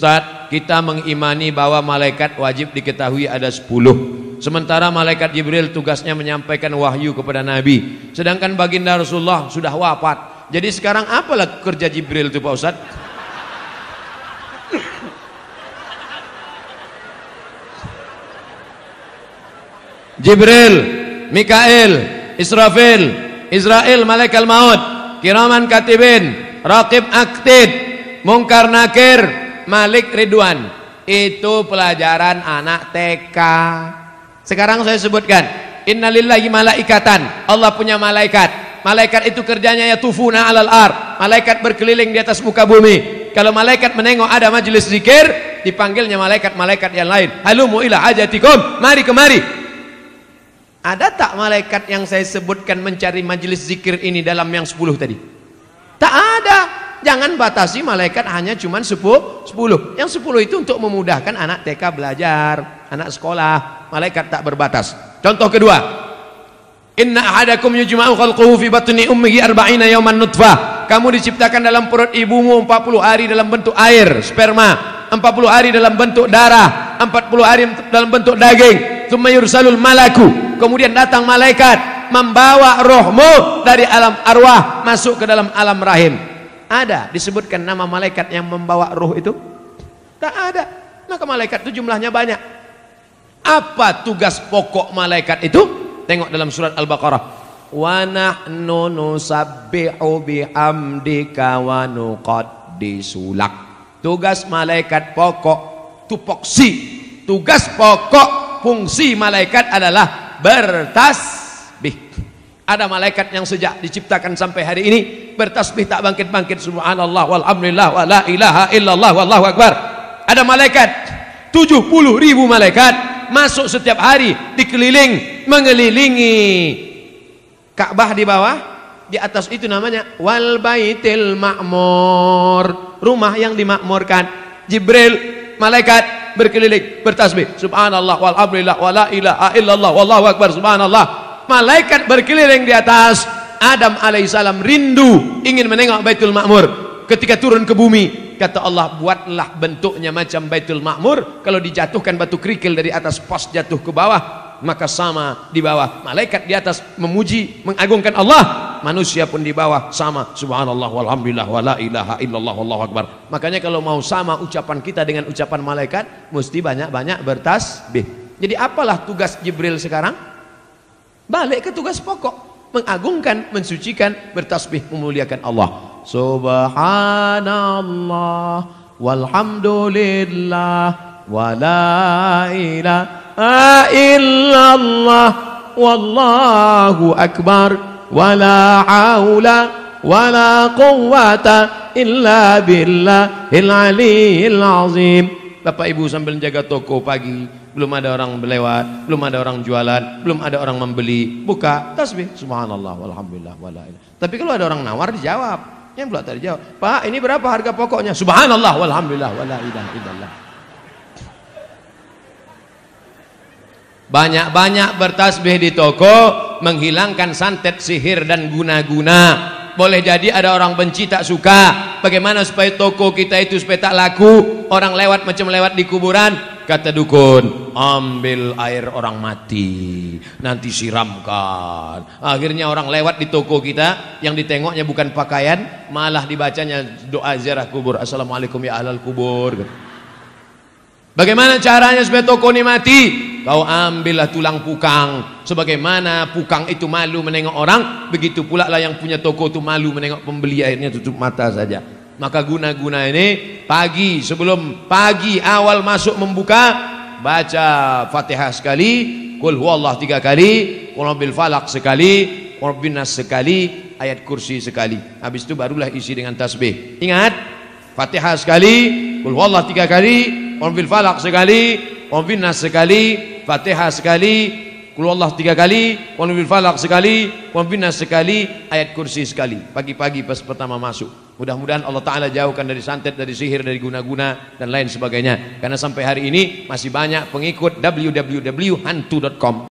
Ustaz, kita mengimani bahwa malaikat wajib diketahui ada sepuluh. Sementara malaikat Jibril tugasnya menyampaikan wahyu kepada Nabi. Sedangkan baginda Rasulullah sudah wafat. Jadi sekarang apalah kerja Jibril itu Pak Ustaz? Jibril, Mikail, Israfil, Israel malaikat maut, kiraman katibin, raqib aktid, mungkar nakir, Malik Ridwan itu pelajaran anak TK sekarang saya sebutkan innalillahi malaikatan Allah punya malaikat malaikat itu kerjanya ya tufuna alal ar malaikat berkeliling di atas muka bumi kalau malaikat menengok ada majelis zikir dipanggilnya malaikat-malaikat yang lain halumu ila ajatikum mari kemari ada tak malaikat yang saya sebutkan mencari majelis zikir ini dalam yang 10 tadi? jangan batasi malaikat hanya cuma 10 10 yang 10 itu untuk memudahkan anak TK belajar anak sekolah malaikat tak berbatas contoh kedua inna ahadakum yujma'u khalquhu fi batni ummihi arba'ina yawman nutfah kamu diciptakan dalam perut ibumu 40 hari dalam bentuk air sperma 40 hari dalam bentuk darah 40 hari dalam bentuk daging thumma yursalul malaku kemudian datang malaikat membawa rohmu dari alam arwah masuk ke dalam alam rahim ada disebutkan nama malaikat yang membawa ruh itu? Tak ada. Maka malaikat itu jumlahnya banyak. Apa tugas pokok malaikat itu? Tengok dalam surat Al-Baqarah. Wa nahnu nusabbihu bihamdika wa nuqaddisulak Tugas malaikat pokok tupoksi. Tugas pokok fungsi malaikat adalah bertasbih. Ada malaikat yang sejak diciptakan sampai hari ini bertasbih tak bangkit-bangkit subhanallah walhamdulillah wa la ilaha illallah wallahu akbar ada malaikat 70 ribu malaikat masuk setiap hari dikeliling mengelilingi Ka'bah di bawah di atas itu namanya wal baitil ma'mur rumah yang dimakmurkan Jibril malaikat berkeliling bertasbih subhanallah walhamdulillah wala ilaha illallah wallahu akbar subhanallah malaikat berkeliling di atas Adam alaihissalam rindu ingin menengok Baitul Makmur. Ketika turun ke bumi, kata Allah, buatlah bentuknya macam Baitul Makmur. Kalau dijatuhkan batu kerikil dari atas pos jatuh ke bawah, maka sama di bawah. Malaikat di atas memuji, mengagungkan Allah. Manusia pun di bawah sama. Subhanallah walhamdulillah wala ilaha illallah wallahu akbar. Makanya kalau mau sama ucapan kita dengan ucapan malaikat, mesti banyak-banyak bertasbih. Jadi apalah tugas Jibril sekarang? Balik ke tugas pokok mengagungkan, mensucikan, bertasbih, memuliakan Allah. Subhanallah walhamdulillah wa la ilaha illallah wallahu akbar wa la haula wa la quwwata illa billahil aliyyil azim Bapak Ibu sambil jaga toko pagi belum ada orang lewat, belum ada orang jualan, belum ada orang membeli, buka tasbih. Subhanallah, walhamdulillah, wala Tapi kalau ada orang nawar dijawab. Yang pula tadi jawab, "Pak, ini berapa harga pokoknya?" Subhanallah, walhamdulillah, wala Banyak-banyak bertasbih di toko menghilangkan santet sihir dan guna-guna. Boleh jadi ada orang benci tak suka. Bagaimana supaya toko kita itu supaya tak laku? Orang lewat macam lewat di kuburan, kata dukun ambil air orang mati nanti siramkan akhirnya orang lewat di toko kita yang ditengoknya bukan pakaian malah dibacanya doa ziarah kubur assalamualaikum ya ahlal kubur bagaimana caranya supaya toko ini mati kau ambillah tulang pukang sebagaimana pukang itu malu menengok orang begitu pula lah yang punya toko itu malu menengok pembeli akhirnya tutup mata saja maka guna-guna ini pagi sebelum pagi awal masuk membuka baca Fatihah sekali, kul huwallah tiga kali, kulambil falak sekali, Rabbin sekali, ayat kursi sekali. Habis itu barulah isi dengan tasbih. Ingat, Fatihah sekali, kul huwallah tiga kali, kulambil falak sekali, Rabbin sekali, Fatihah sekali, kul huwallah tiga kali, kulambil falak sekali, Rabbin sekali, ayat kursi sekali. Pagi-pagi pas pertama masuk. Mudah-mudahan Allah Ta'ala jauhkan dari santet, dari sihir, dari guna-guna dan lain sebagainya. Karena sampai hari ini masih banyak pengikut www.hantu.com.